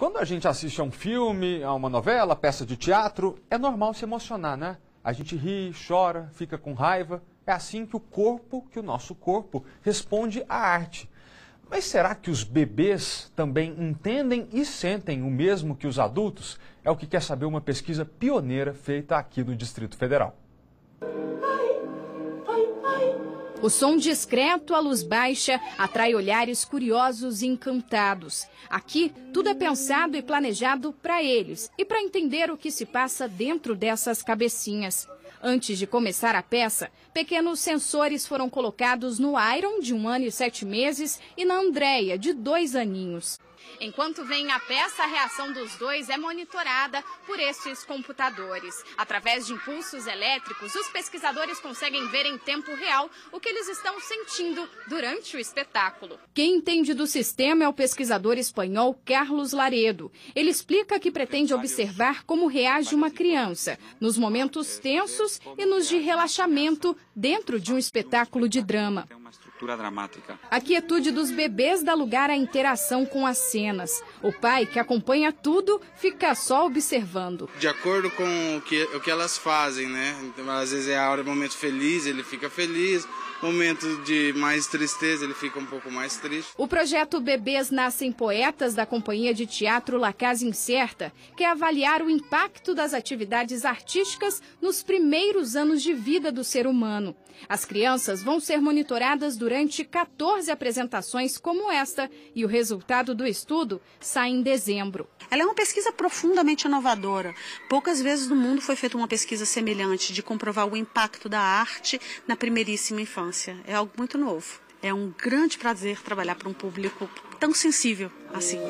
Quando a gente assiste a um filme, a uma novela, peça de teatro, é normal se emocionar, né? A gente ri, chora, fica com raiva. É assim que o corpo, que o nosso corpo, responde à arte. Mas será que os bebês também entendem e sentem o mesmo que os adultos? É o que quer saber uma pesquisa pioneira feita aqui no Distrito Federal. O som discreto, a luz baixa, atrai olhares curiosos e encantados. Aqui, tudo é pensado e planejado para eles e para entender o que se passa dentro dessas cabecinhas. Antes de começar a peça, pequenos sensores foram colocados no Iron, de um ano e sete meses, e na Andrea, de dois aninhos. Enquanto vem a peça, a reação dos dois é monitorada por esses computadores. Através de impulsos elétricos, os pesquisadores conseguem ver em tempo real o que eles estão sentindo durante o espetáculo. Quem entende do sistema é o pesquisador espanhol Carlos Laredo. Ele explica que pretende observar como reage uma criança nos momentos tensos e nos de relaxamento dentro de um espetáculo de drama ruptura dramática. A quietude dos bebês dá lugar à interação com as cenas. O pai, que acompanha tudo, fica só observando. De acordo com o que, o que elas fazem, né? Então, às vezes é a hora momento feliz, ele fica feliz. Momento de mais tristeza, ele fica um pouco mais triste. O projeto Bebês Nascem Poetas, da Companhia de Teatro La Casa Incerta, quer avaliar o impacto das atividades artísticas nos primeiros anos de vida do ser humano. As crianças vão ser monitoradas durante durante 14 apresentações como esta e o resultado do estudo sai em dezembro. Ela é uma pesquisa profundamente inovadora. Poucas vezes no mundo foi feita uma pesquisa semelhante de comprovar o impacto da arte na primeiríssima infância. É algo muito novo. É um grande prazer trabalhar para um público tão sensível assim.